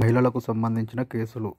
మహిళలకు సంబంధించిన కేసులు